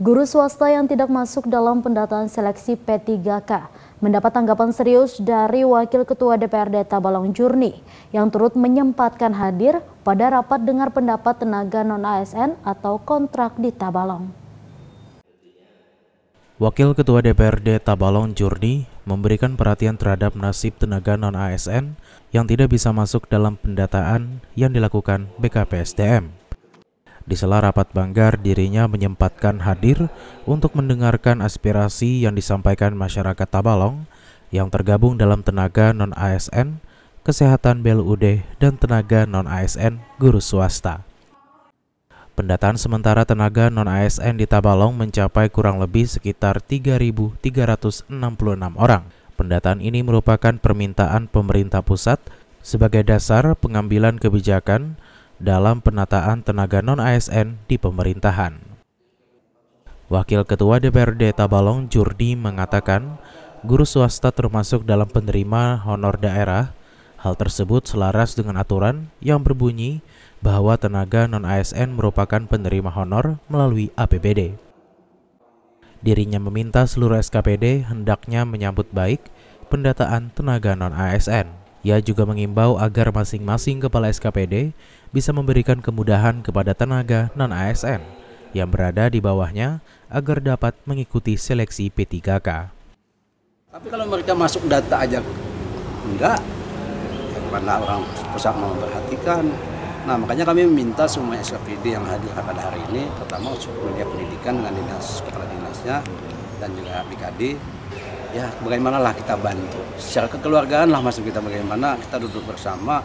Guru swasta yang tidak masuk dalam pendataan seleksi P3K mendapat tanggapan serius dari Wakil Ketua DPRD Tabalong Jurni yang turut menyempatkan hadir pada rapat dengar pendapat tenaga non-ASN atau kontrak di Tabalong. Wakil Ketua DPRD Tabalong Jurni memberikan perhatian terhadap nasib tenaga non-ASN yang tidak bisa masuk dalam pendataan yang dilakukan BKPSDM. Di sela rapat banggar, dirinya menyempatkan hadir untuk mendengarkan aspirasi yang disampaikan masyarakat Tabalong yang tergabung dalam tenaga non-ASN, kesehatan BLUD, dan tenaga non-ASN guru swasta. Pendataan sementara tenaga non-ASN di Tabalong mencapai kurang lebih sekitar 3.366 orang. Pendataan ini merupakan permintaan pemerintah pusat sebagai dasar pengambilan kebijakan dalam penataan tenaga non-ASN di pemerintahan. Wakil Ketua DPRD Tabalong Jurdi mengatakan, guru swasta termasuk dalam penerima honor daerah. Hal tersebut selaras dengan aturan yang berbunyi bahwa tenaga non-ASN merupakan penerima honor melalui APBD. Dirinya meminta seluruh SKPD hendaknya menyambut baik pendataan tenaga non-ASN. Ia juga mengimbau agar masing-masing kepala SKPD bisa memberikan kemudahan kepada tenaga non-ASN yang berada di bawahnya agar dapat mengikuti seleksi P3K. Tapi kalau mereka masuk data aja enggak, ya mana orang pusat mau memperhatikan. Nah makanya kami meminta semua SKPD yang hadir pada hari ini, pertama untuk media pendidikan dengan dinas kepala dinasnya dan juga BKD ya bagaimanalah kita bantu secara kekeluargaan lah masuk kita bagaimana kita duduk bersama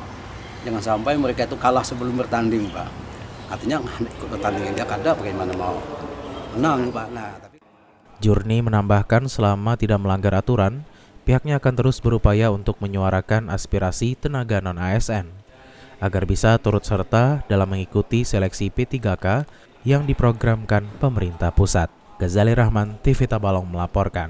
jangan sampai mereka itu kalah sebelum bertanding pak artinya ikut bertanding dia kada bagaimana mau menang pak nah tapi... Jurni menambahkan selama tidak melanggar aturan pihaknya akan terus berupaya untuk menyuarakan aspirasi tenaga non ASN agar bisa turut serta dalam mengikuti seleksi P3K yang diprogramkan pemerintah pusat. Ghazali Rahman, TV Tabalong melaporkan.